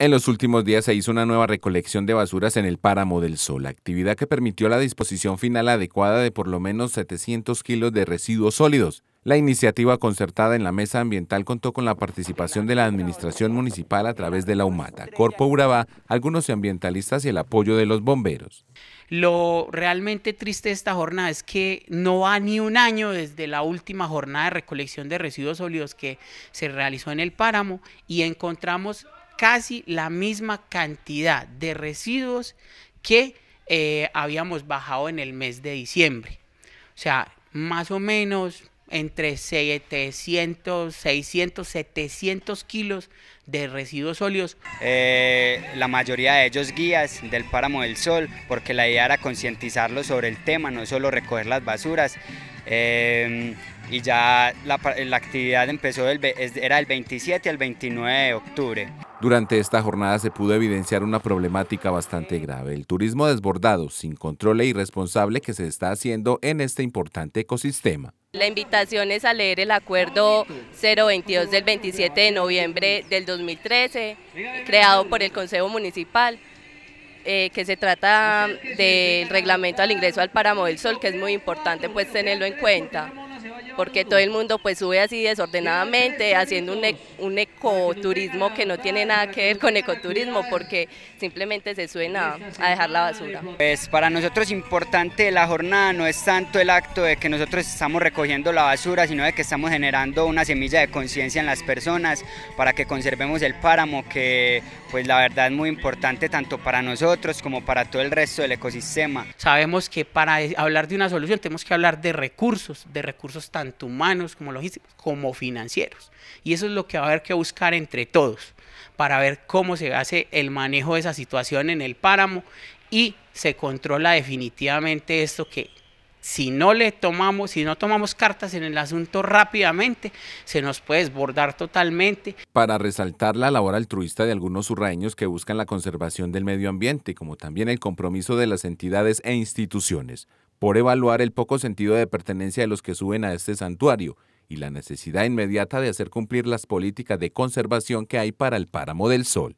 En los últimos días se hizo una nueva recolección de basuras en el Páramo del Sol, actividad que permitió la disposición final adecuada de por lo menos 700 kilos de residuos sólidos. La iniciativa concertada en la mesa ambiental contó con la participación de la administración municipal a través de la UMATA, Corpo Urabá, algunos ambientalistas y el apoyo de los bomberos. Lo realmente triste de esta jornada es que no va ni un año desde la última jornada de recolección de residuos sólidos que se realizó en el páramo y encontramos casi la misma cantidad de residuos que eh, habíamos bajado en el mes de diciembre. O sea, más o menos entre 700, 600, 700 kilos de residuos sólidos. Eh, la mayoría de ellos guías del páramo del sol, porque la idea era concientizarlos sobre el tema, no solo recoger las basuras. Eh, y ya la, actividad empezó, era el 27 al 29 de octubre. Durante esta jornada se pudo evidenciar una problemática bastante grave, el turismo desbordado, sin control e irresponsable que se está haciendo en este importante ecosistema. La invitación es a leer el acuerdo 022 del 27 de noviembre del 2013, creado por el Consejo Municipal, eh, que se trata del reglamento al ingreso al páramo del sol, que es muy importante pues tenerlo en cuenta porque todo el mundo pues sube así desordenadamente, haciendo e, un, ecoturismo que no tiene nada que ver con ecoturismo, porque simplemente se suena a, dejar la basura. Pues para nosotros importante la jornada no es tanto el acto de que nosotros estamos recogiendo la basura, sino de que estamos generando una semilla de conciencia en las personas para que conservemos el páramo, que pues la verdad es muy importante tanto para nosotros como para todo el resto del ecosistema. Sabemos que para hablar de una solución tenemos que hablar de recursos, de recursos tan tanto humanos como logísticos, como financieros. Y eso es lo que va a haber que buscar entre todos para ver cómo se hace el manejo de esa situación en el páramo y se controla definitivamente esto que si no le tomamos, si no tomamos cartas en el asunto rápidamente, se nos puede desbordar totalmente. Para resaltar la labor altruista de algunos surraeños que buscan la conservación del medio ambiente, como también el compromiso de las entidades e instituciones, por evaluar el poco sentido de pertenencia de los que suben a este santuario y la necesidad inmediata de hacer cumplir las políticas de conservación que hay para el páramo del sol.